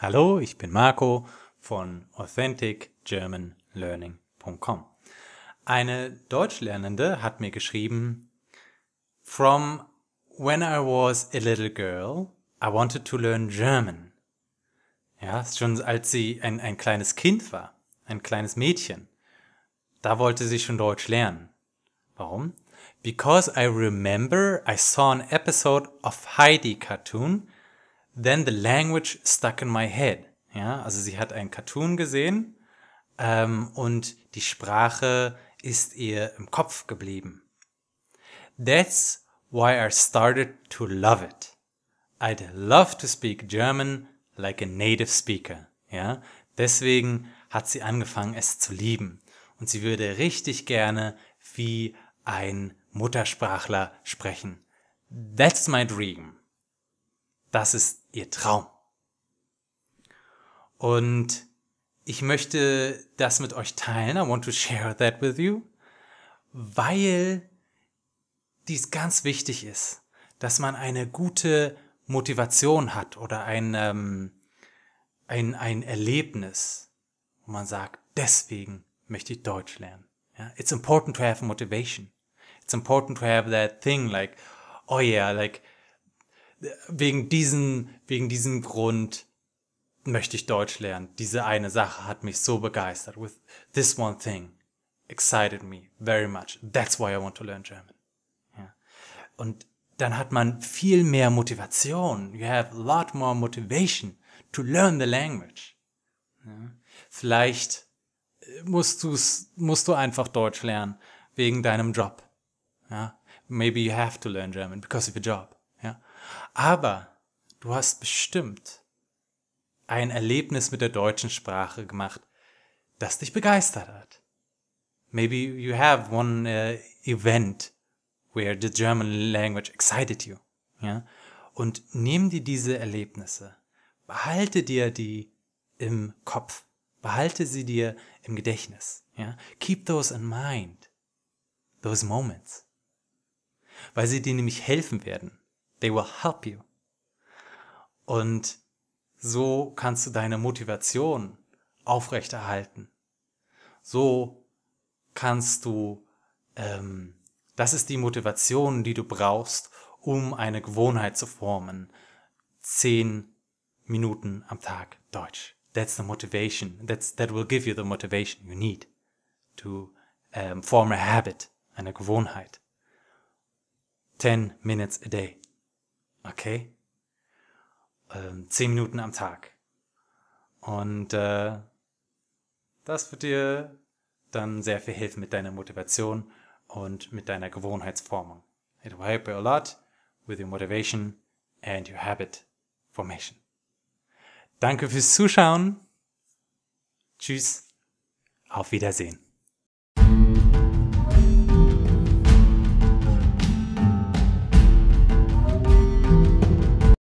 Hallo, ich bin Marco von authenticgermanlearning.com. Eine Deutschlernende hat mir geschrieben, From when I was a little girl, I wanted to learn German. Ja, schon als sie ein, ein kleines Kind war, ein kleines Mädchen, da wollte sie schon Deutsch lernen. Warum? Because I remember I saw an episode of Heidi cartoon Then the language stuck in my head. Ja, also sie hat einen Cartoon gesehen ähm, und die Sprache ist ihr im Kopf geblieben. That's why I started to love it. I'd love to speak German like a native speaker. Ja, deswegen hat sie angefangen, es zu lieben. Und sie würde richtig gerne wie ein Muttersprachler sprechen. That's my dream. Das ist ihr Traum. Und ich möchte das mit euch teilen. I want to share that with you. Weil dies ganz wichtig ist, dass man eine gute Motivation hat oder ein, ähm, ein, ein Erlebnis, wo man sagt, deswegen möchte ich Deutsch lernen. Yeah? It's important to have motivation. It's important to have that thing like, oh yeah, like wegen diesen, wegen diesem Grund möchte ich Deutsch lernen. Diese eine Sache hat mich so begeistert. With this one thing excited me very much. That's why I want to learn German. Ja. Und dann hat man viel mehr Motivation. You have a lot more motivation to learn the language. Ja. Vielleicht äh, musst, du's, musst du einfach Deutsch lernen wegen deinem Job. Ja. Maybe you have to learn German because of your job. Aber du hast bestimmt ein Erlebnis mit der deutschen Sprache gemacht, das dich begeistert hat. Maybe you have one uh, event where the German language excited you. Ja? Und nimm dir diese Erlebnisse. Behalte dir die im Kopf. Behalte sie dir im Gedächtnis. Ja? Keep those in mind. Those moments. Weil sie dir nämlich helfen werden, They will help you. Und so kannst du deine Motivation aufrechterhalten. So kannst du, ähm, das ist die Motivation, die du brauchst, um eine Gewohnheit zu formen. Zehn Minuten am Tag Deutsch. That's the motivation. That's, that will give you the motivation you need to ähm, form a habit, eine Gewohnheit. Ten minutes a day. Okay. Ähm, zehn Minuten am Tag. Und äh, das wird dir dann sehr viel helfen mit deiner Motivation und mit deiner Gewohnheitsformung. It will help you a lot with your motivation and your habit formation. Danke fürs Zuschauen. Tschüss. Auf Wiedersehen.